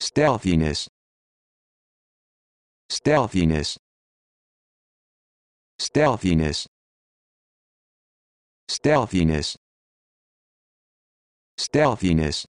stealthiness stealthiness stealthiness stealthiness stealthiness